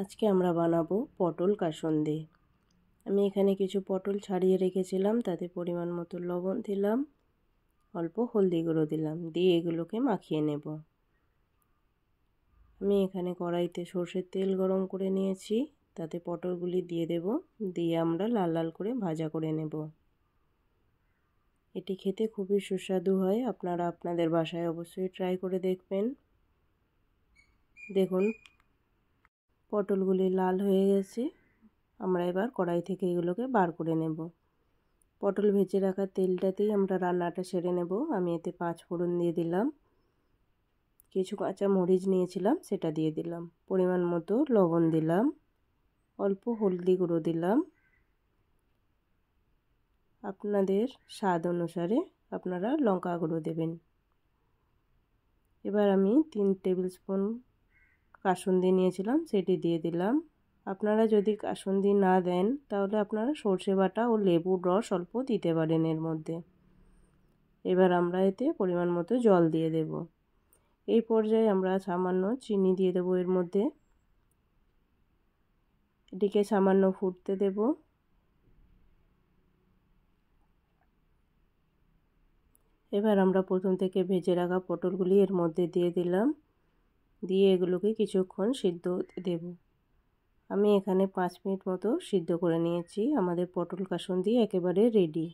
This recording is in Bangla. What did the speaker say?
আজকে আমরা বানাবো পটল কাসন্দে আমি এখানে কিছু পটল ছাড়িয়ে রেখেছিলাম তাতে পরিমাণ মতো লবণ দিলাম অল্প হলদি গুঁড়ো দিলাম দিয়ে এগুলোকে মাখিয়ে নেব আমি এখানে কড়াইতে সর্ষের তেল গরম করে নিয়েছি তাতে পটলগুলি দিয়ে দেব দিয়ে আমরা লাল লাল করে ভাজা করে নেব এটি খেতে খুবই সুস্বাদু হয় আপনারা আপনাদের বাসায় অবশ্যই ট্রাই করে দেখবেন দেখুন পটলগুলি লাল হয়ে গেছে আমরা এবার কড়াই থেকে এগুলোকে বার করে নেব পটল ভেজে রাখা তেলটাতেই আমরা রান্নাটা সেরে নেব আমি এতে পাঁচ ফোড়ন দিয়ে দিলাম কিছু কাঁচা মরিচ নিয়েছিলাম সেটা দিয়ে দিলাম পরিমাণ মতো লবণ দিলাম অল্প হলদি গুঁড়ো দিলাম আপনাদের স্বাদ অনুসারে আপনারা লঙ্কা গুঁড়ো দেবেন এবার আমি তিন টেবিল স্পুন কাসুন্দি নিয়েছিলাম সেটি দিয়ে দিলাম আপনারা যদি কাসুন্দি না দেন তাহলে আপনারা সর্ষে বাটা ও লেবুর রস অল্প দিতে পারেন এর মধ্যে এবার আমরা এতে পরিমাণ মতো জল দিয়ে দেব এই পর্যায়ে আমরা সামান্য চিনি দিয়ে দেব এর মধ্যে এটিকে সামান্য ফুটতে দেব এবার আমরা প্রথম থেকে ভেজে রাখা পটলগুলি এর মধ্যে দিয়ে দিলাম দিয়ে এগুলোকে কিছুক্ষণ সিদ্ধ হতে দেব আমি এখানে পাঁচ মিনিট মতো সিদ্ধ করে নিয়েছি আমাদের পটল কাসুন দিয়ে একেবারে রেডি